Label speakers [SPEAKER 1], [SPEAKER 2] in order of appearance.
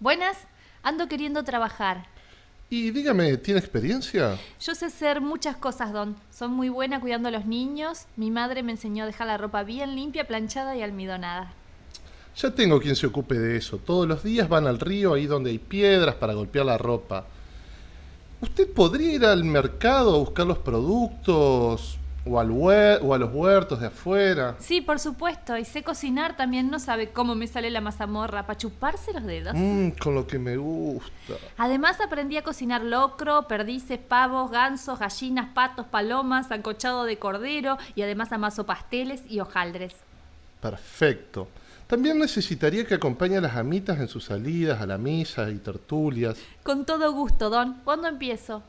[SPEAKER 1] Buenas, ando queriendo trabajar. Y dígame,
[SPEAKER 2] ¿tiene experiencia?
[SPEAKER 1] Yo sé hacer muchas cosas, Don. Son muy buena cuidando a los niños. Mi madre me enseñó a dejar la ropa bien limpia, planchada y almidonada.
[SPEAKER 2] Ya tengo quien se ocupe de eso. Todos los días van al río, ahí donde hay piedras, para golpear la ropa. ¿Usted podría ir al mercado a buscar los productos? O, al a los huertos de afuera.
[SPEAKER 3] Sí,
[SPEAKER 1] por supuesto. Y sé cocinar también, no sabe cómo me sale la mazamorra, para chuparse los dedos. Mm,
[SPEAKER 3] con lo que me gusta.
[SPEAKER 1] Además aprendí a cocinar locro, perdices, pavos, gansos, gallinas, patos, palomas, ancochado de cordero y además amaso pasteles y hojaldres.
[SPEAKER 2] Perfecto. También necesitaría que acompañe a las amitas en sus salidas a la misa y tertulias.
[SPEAKER 1] Con todo gusto, don. ¿Cuándo empiezo?